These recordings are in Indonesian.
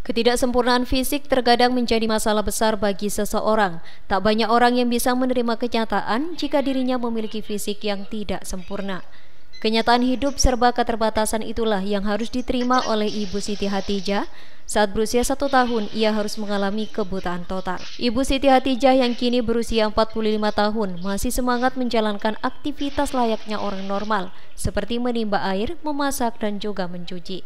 Ketidaksempurnaan fisik terkadang menjadi masalah besar bagi seseorang. Tak banyak orang yang bisa menerima kenyataan jika dirinya memiliki fisik yang tidak sempurna. Kenyataan hidup serba keterbatasan itulah yang harus diterima oleh Ibu Siti Hatijah. Saat berusia satu tahun, ia harus mengalami kebutaan total. Ibu Siti Hatijah yang kini berusia 45 tahun masih semangat menjalankan aktivitas layaknya orang normal, seperti menimba air, memasak, dan juga mencuci.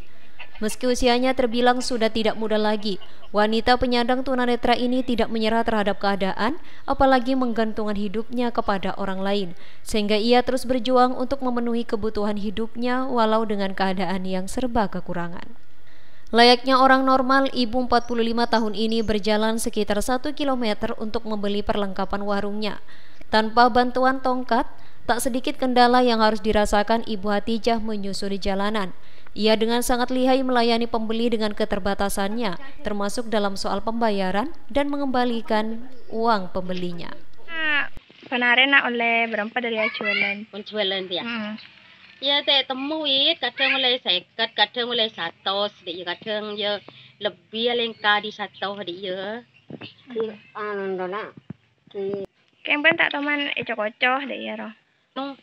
Meski usianya terbilang sudah tidak muda lagi, wanita penyandang tunanetra ini tidak menyerah terhadap keadaan, apalagi menggantungkan hidupnya kepada orang lain, sehingga ia terus berjuang untuk memenuhi kebutuhan hidupnya walau dengan keadaan yang serba kekurangan. Layaknya orang normal, ibu 45 tahun ini berjalan sekitar 1 km untuk membeli perlengkapan warungnya. Tanpa bantuan tongkat, Tak sedikit kendala yang harus dirasakan Ibu Hatijah menyusuri jalanan. Ia dengan sangat lihai melayani pembeli dengan keterbatasannya, termasuk dalam soal pembayaran dan mengembalikan uang pembelinya. Kemarin ah, nak oleh berapa dari jualan? Penjualan dia. Hmm. Ya saya temui kadang mulai sekat, kadang mulai satu, sedikit kadang ya lebih lengkap di satu hari ya. Hmm. Kemudian tak teman ecok-ecok deh ya roh nung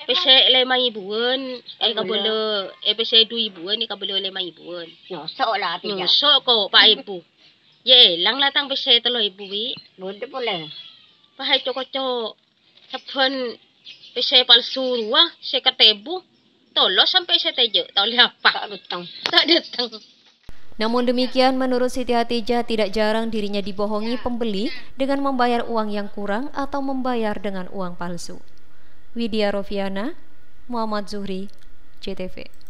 eh, Pese lima ibuan, ay kabalo. Eh, eh pese dua ibuan, ay kabalo lima ibuan. Nyuso la ati ya. Nyuso ko, pa ibu. Ye, lang latang pese telo ibu wi. Bunti pula. Pahay coko coko. Sabon pese palsurua, se katebu. Tolo sampai se tejo, tau liapa. Tak datang. Tak datang. Namun demikian, menurut Siti Hatijah, tidak jarang dirinya dibohongi pembeli dengan membayar uang yang kurang atau membayar dengan uang palsu. Widya Rofiana, Muhammad Zuhri, CTV.